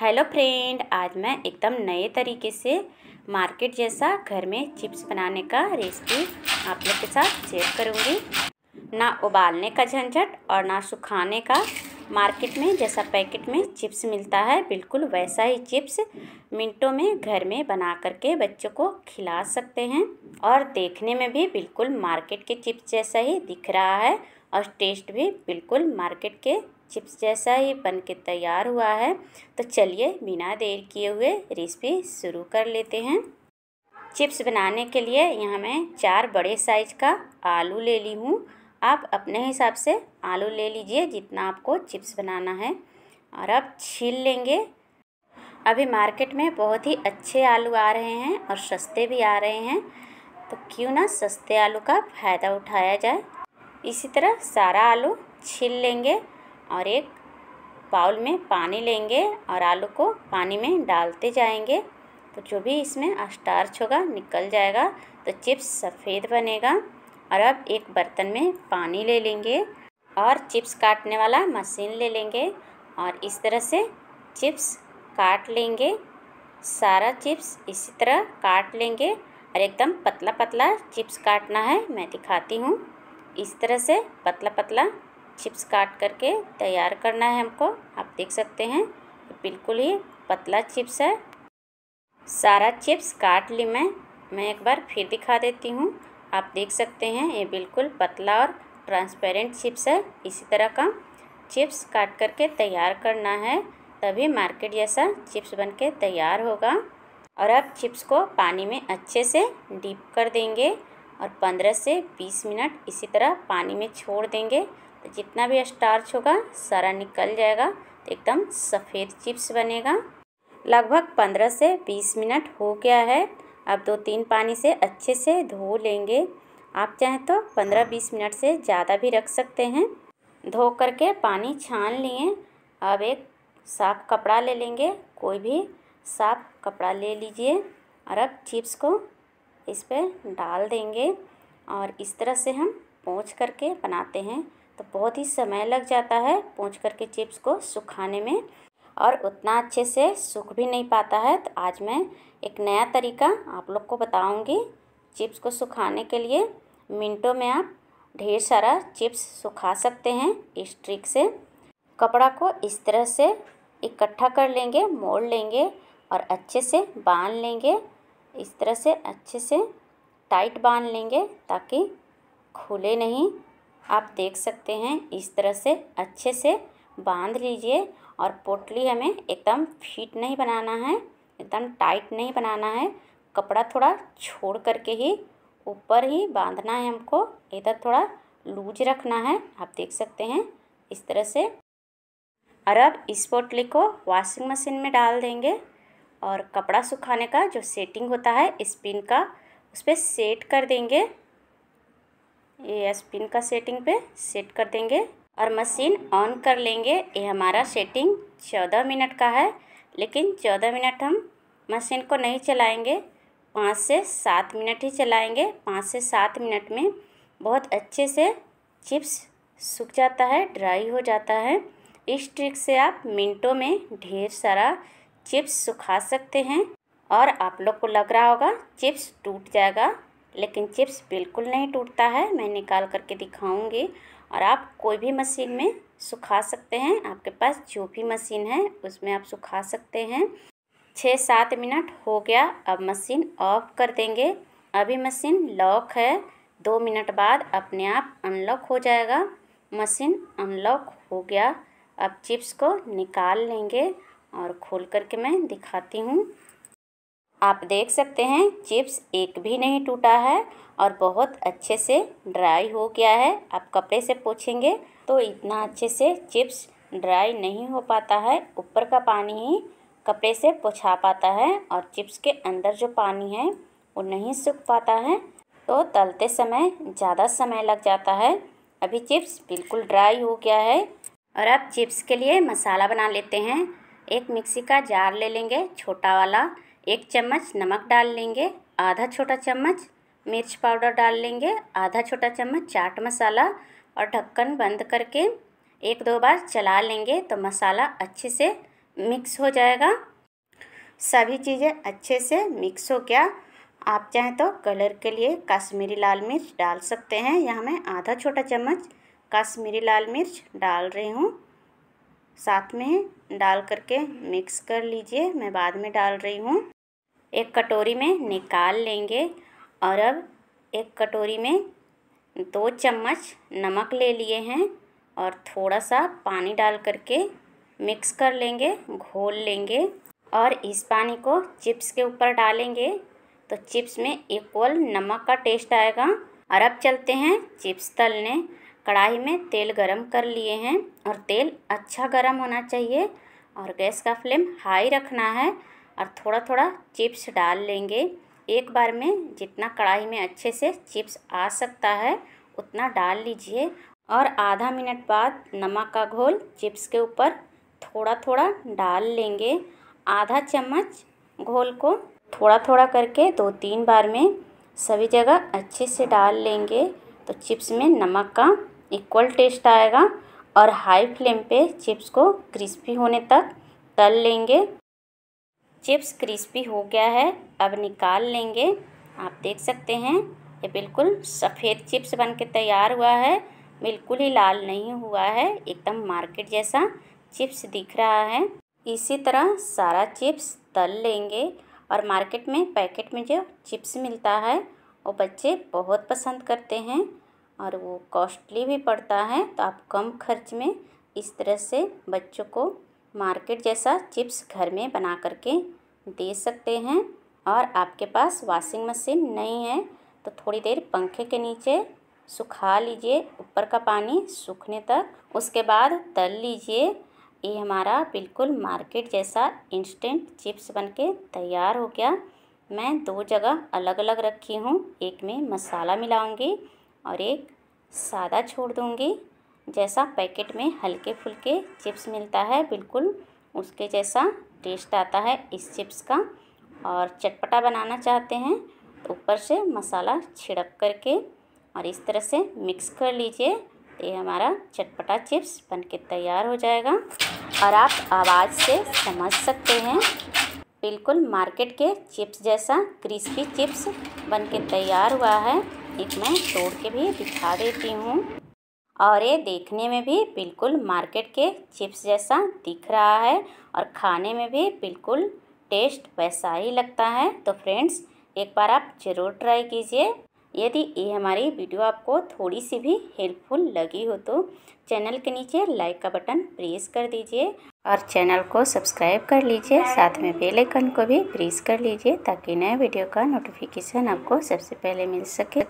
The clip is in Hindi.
हेलो फ्रेंड आज मैं एकदम नए तरीके से मार्केट जैसा घर में चिप्स बनाने का रेसिपी आप लोग के साथ शेयर करूँगी ना उबालने का झंझट और ना सुखाने का मार्केट में जैसा पैकेट में चिप्स मिलता है बिल्कुल वैसा ही चिप्स मिनटों में घर में बना करके बच्चों को खिला सकते हैं और देखने में भी बिल्कुल मार्केट के चिप्स जैसा ही दिख रहा है और टेस्ट भी बिल्कुल मार्केट के चिप्स जैसा ही बन के तैयार हुआ है तो चलिए बिना देर किए हुए रेसिपी शुरू कर लेते हैं चिप्स बनाने के लिए यहाँ मैं चार बड़े साइज का आलू ले ली हूँ आप अपने हिसाब से आलू ले लीजिए जितना आपको चिप्स बनाना है और अब छील लेंगे अभी मार्केट में बहुत ही अच्छे आलू आ रहे हैं और सस्ते भी आ रहे हैं तो क्यों ना सस्ते आलू का फ़ायदा उठाया जाए इसी तरह सारा आलू छील लेंगे और एक बाउल में पानी लेंगे और आलू को पानी में डालते जाएंगे तो जो भी इसमें स्टार्च होगा निकल जाएगा तो चिप्स सफ़ेद बनेगा और अब एक बर्तन में पानी ले लेंगे और चिप्स काटने वाला मशीन ले लेंगे और इस तरह से चिप्स काट लेंगे सारा चिप्स इसी तरह काट लेंगे और एकदम पतला पतला चिप्स काटना है मैं दिखाती हूँ इस तरह से पतला पतला चिप्स काट करके तैयार करना है हमको आप देख सकते हैं बिल्कुल ही पतला चिप्स है सारा चिप्स काट ली मैं मैं एक बार फिर दिखा देती हूँ आप देख सकते हैं ये बिल्कुल पतला और ट्रांसपेरेंट चिप्स है इसी तरह का चिप्स काट करके तैयार करना है तभी मार्केट जैसा चिप्स बन के तैयार होगा और अब चिप्स को पानी में अच्छे से डीप कर देंगे और पंद्रह से बीस मिनट इसी तरह पानी में छोड़ देंगे तो जितना भी स्टार्च होगा सारा निकल जाएगा तो एकदम सफ़ेद चिप्स बनेगा लगभग पंद्रह से बीस मिनट हो गया है अब दो तीन पानी से अच्छे से धो लेंगे आप चाहें तो पंद्रह बीस मिनट से ज़्यादा भी रख सकते हैं धो करके पानी छान लिए अब एक साफ़ कपड़ा ले लेंगे कोई भी साफ़ कपड़ा ले लीजिए और अब चिप्स को इस पर डाल देंगे और इस तरह से हम पोंछ करके बनाते हैं तो बहुत ही समय लग जाता है पूछ करके चिप्स को सुखाने में और उतना अच्छे से सूख भी नहीं पाता है तो आज मैं एक नया तरीका आप लोग को बताऊंगी चिप्स को सुखाने के लिए मिनटों में आप ढेर सारा चिप्स सुखा सकते हैं इस ट्रिक से कपड़ा को इस तरह से इकट्ठा कर लेंगे मोड़ लेंगे और अच्छे से बांध लेंगे इस तरह से अच्छे से टाइट बांध लेंगे ताकि खुले नहीं आप देख सकते हैं इस तरह से अच्छे से बांध लीजिए और पोटली हमें एकदम फिट नहीं बनाना है एकदम टाइट नहीं बनाना है कपड़ा थोड़ा छोड़ करके ही ऊपर ही बांधना है हमको इधर थोड़ा लूज रखना है आप देख सकते हैं इस तरह से और अब इस पोटली को वॉशिंग मशीन में डाल देंगे और कपड़ा सुखाने का जो सेटिंग होता है स्पिन का उस पर सेट कर देंगे ये स्पिन का सेटिंग पे सेट कर देंगे और मशीन ऑन कर लेंगे ये हमारा सेटिंग चौदह मिनट का है लेकिन चौदह मिनट हम मशीन को नहीं चलाएंगे पाँच से सात मिनट ही चलाएंगे पाँच से सात मिनट में बहुत अच्छे से चिप्स सूख जाता है ड्राई हो जाता है इस ट्रिक से आप मिनटों में ढेर सारा चिप्स सुखा सकते हैं और आप लोग को लग रहा होगा चिप्स टूट जाएगा लेकिन चिप्स बिल्कुल नहीं टूटता है मैं निकाल करके दिखाऊंगी और आप कोई भी मशीन में सुखा सकते हैं आपके पास जो भी मशीन है उसमें आप सुखा सकते हैं छः सात मिनट हो गया अब मशीन ऑफ कर देंगे अभी मशीन लॉक है दो मिनट बाद अपने आप अनलॉक हो जाएगा मशीन अनलॉक हो गया अब चिप्स को निकाल लेंगे और खोल करके मैं दिखाती हूँ आप देख सकते हैं चिप्स एक भी नहीं टूटा है और बहुत अच्छे से ड्राई हो गया है आप कपड़े से पोछेंगे तो इतना अच्छे से चिप्स ड्राई नहीं हो पाता है ऊपर का पानी ही कपड़े से पोछा पाता है और चिप्स के अंदर जो पानी है वो नहीं सूख पाता है तो तलते समय ज़्यादा समय लग जाता है अभी चिप्स बिल्कुल ड्राई हो गया है और अब चिप्स के लिए मसाला बना लेते हैं एक मिक्सी का जार ले लेंगे छोटा वाला एक चम्मच नमक डाल लेंगे आधा छोटा चम्मच मिर्च पाउडर डाल लेंगे आधा छोटा चम्मच चाट मसाला और ढक्कन बंद करके एक दो बार चला लेंगे तो मसाला अच्छे से मिक्स हो जाएगा सभी चीज़ें अच्छे से मिक्स हो गया आप चाहें तो कलर के लिए कश्मीरी लाल मिर्च डाल सकते हैं यहाँ मैं आधा छोटा चम्मच कश्मीरी लाल मिर्च डाल रही हूँ साथ में डाल करके मिक्स कर लीजिए मैं बाद में डाल रही हूँ एक कटोरी में निकाल लेंगे और अब एक कटोरी में दो चम्मच नमक ले लिए हैं और थोड़ा सा पानी डाल करके मिक्स कर लेंगे घोल लेंगे और इस पानी को चिप्स के ऊपर डालेंगे तो चिप्स में इक्वल नमक का टेस्ट आएगा और अब चलते हैं चिप्स तलने कढ़ाई में तेल गरम कर लिए हैं और तेल अच्छा गरम होना चाहिए और गैस का फ्लेम हाई रखना है और थोड़ा थोड़ा चिप्स डाल लेंगे एक बार में जितना कढ़ाई में अच्छे से चिप्स आ सकता है उतना डाल लीजिए और आधा मिनट बाद नमक का घोल चिप्स के ऊपर थोड़ा थोड़ा डाल लेंगे आधा चम्मच घोल को थोड़ा थोड़ा करके दो तीन बार में सभी जगह अच्छे से डाल लेंगे तो चिप्स में नमक का इक्वल टेस्ट आएगा और हाई फ्लेम पे चिप्स को क्रिस्पी होने तक तल लेंगे चिप्स क्रिस्पी हो गया है अब निकाल लेंगे आप देख सकते हैं ये बिल्कुल सफ़ेद चिप्स बन के तैयार हुआ है बिल्कुल ही लाल नहीं हुआ है एकदम मार्केट जैसा चिप्स दिख रहा है इसी तरह सारा चिप्स तल लेंगे और मार्केट में पैकेट में जो चिप्स मिलता है वो बच्चे बहुत पसंद करते हैं और वो कॉस्टली भी पड़ता है तो आप कम खर्च में इस तरह से बच्चों को मार्केट जैसा चिप्स घर में बना करके दे सकते हैं और आपके पास वॉशिंग मशीन नहीं है तो थोड़ी देर पंखे के नीचे सुखा लीजिए ऊपर का पानी सूखने तक उसके बाद तल लीजिए ये हमारा बिल्कुल मार्केट जैसा इंस्टेंट चिप्स बनके तैयार हो गया मैं दो जगह अलग अलग रखी हूँ एक में मसाला मिलाऊंगी और एक सादा छोड़ दूँगी जैसा पैकेट में हल्के फुल्के चिप्स मिलता है बिल्कुल उसके जैसा टेस्ट आता है इस चिप्स का और चटपटा बनाना चाहते हैं तो ऊपर से मसाला छिड़क करके और इस तरह से मिक्स कर लीजिए तो ये हमारा चटपटा चिप्स बनके तैयार हो जाएगा और आप आवाज़ से समझ सकते हैं बिल्कुल मार्केट के चिप्स जैसा क्रिस्पी चिप्स बनके तैयार हुआ है एक मैं तोड़ के भी दिखा देती हूँ और ये देखने में भी बिल्कुल मार्केट के चिप्स जैसा दिख रहा है और खाने में भी बिल्कुल टेस्ट वैसा ही लगता है तो फ्रेंड्स एक बार आप ज़रूर ट्राई कीजिए यदि ये हमारी वीडियो आपको थोड़ी सी भी हेल्पफुल लगी हो तो चैनल के नीचे लाइक का बटन प्रेस कर दीजिए और चैनल को सब्सक्राइब कर लीजिए साथ में बेल आइकन को भी प्रेस कर लीजिए ताकि नए वीडियो का नोटिफिकेशन आपको सबसे पहले मिल सके